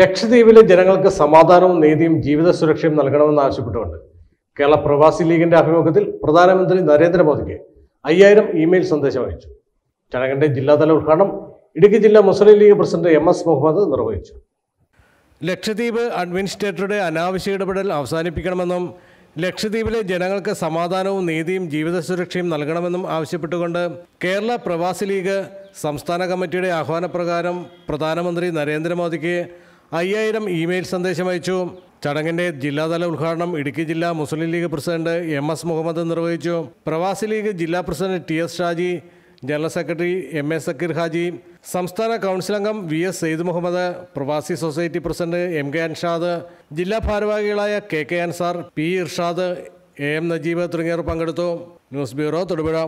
ലക്ഷദ്വീപിലെ ജനങ്ങൾക്ക് സമാധാനവും നീതിയും ജീവിത സുരക്ഷയും നൽകണമെന്ന് ആവശ്യപ്പെട്ടുകൊണ്ട് കേരള പ്രവാസി ലീഗിന്റെ അഭിമുഖത്തിൽ പ്രധാനമന്ത്രി നരേന്ദ്രമോദിക്ക് അയ്യായിരം ഇമെയിൽ സന്ദേശം അയച്ചു ചടങ്ങിന്റെ ജില്ലാതല ഉദ്ഘാടനം ഇടുക്കി ജില്ലാ Muslim League president M S Muhammad നിർവഹിച്ചു ലക്ഷദ്വീപ് അഡ്മിനിസ്ട്രേറ്ററുടെ അനാവശ്യ ഇടപെടൽ അവസാനിപ്പിക്കണമെന്നും ലക്ഷദ്വീപിലെ ജനങ്ങൾക്ക് സമാധാനവും നീതിയും ജീവിത സുരക്ഷയും നൽകണമെന്നും ആവശ്യപ്പെട്ടുകൊണ്ട് കേരള പ്രവാസി ലീഗ് സംസ്ഥാന കമ്മിറ്റിയുടെ ആഹ്വാനപ്രകാരം പ്രധാനമന്ത്രി നരേന്ദ്രമോദിക്ക് അയ്യായിരം ഇമെയിൽ സന്ദേശം അയച്ചു ചടങ്ങിന്റെ ജില്ലാതല ഉദ്ഘാടനം ഇടുക്കി ജില്ലാ Muslim League president M S Muhammad നിർവഹിച്ചു പ്രവാസി ലീഗ് ജില്ലാ president T S Shaji general secretary M A Sakir Haji സംസ്ഥാന കൗൺസിൽ അംഗം വി എസ് സെയ്ദ് മുഹമ്മദ് പ്രവാസി society president M K Anshad ജില്ലാ ഭാരവാഹികളായ K K Ansar P Irshad A M Najeeb തുടങ്ങിയവർ പങ്കെടുത്തു ന്യൂസ് ബ്യൂറോ തൊടുപുഴ